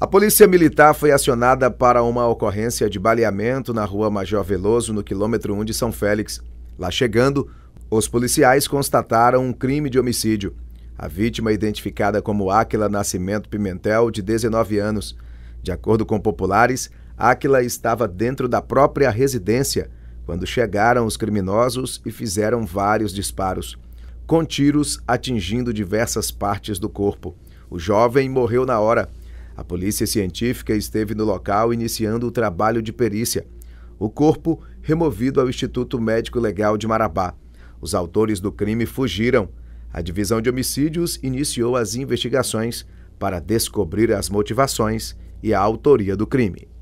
A polícia militar foi acionada para uma ocorrência de baleamento na rua Major Veloso, no quilômetro 1 de São Félix. Lá chegando, os policiais constataram um crime de homicídio. A vítima, identificada como Áquila Nascimento Pimentel, de 19 anos. De acordo com populares, Áquila estava dentro da própria residência quando chegaram os criminosos e fizeram vários disparos, com tiros atingindo diversas partes do corpo. O jovem morreu na hora. A polícia científica esteve no local iniciando o trabalho de perícia. O corpo removido ao Instituto Médico Legal de Marabá. Os autores do crime fugiram. A divisão de homicídios iniciou as investigações para descobrir as motivações e a autoria do crime.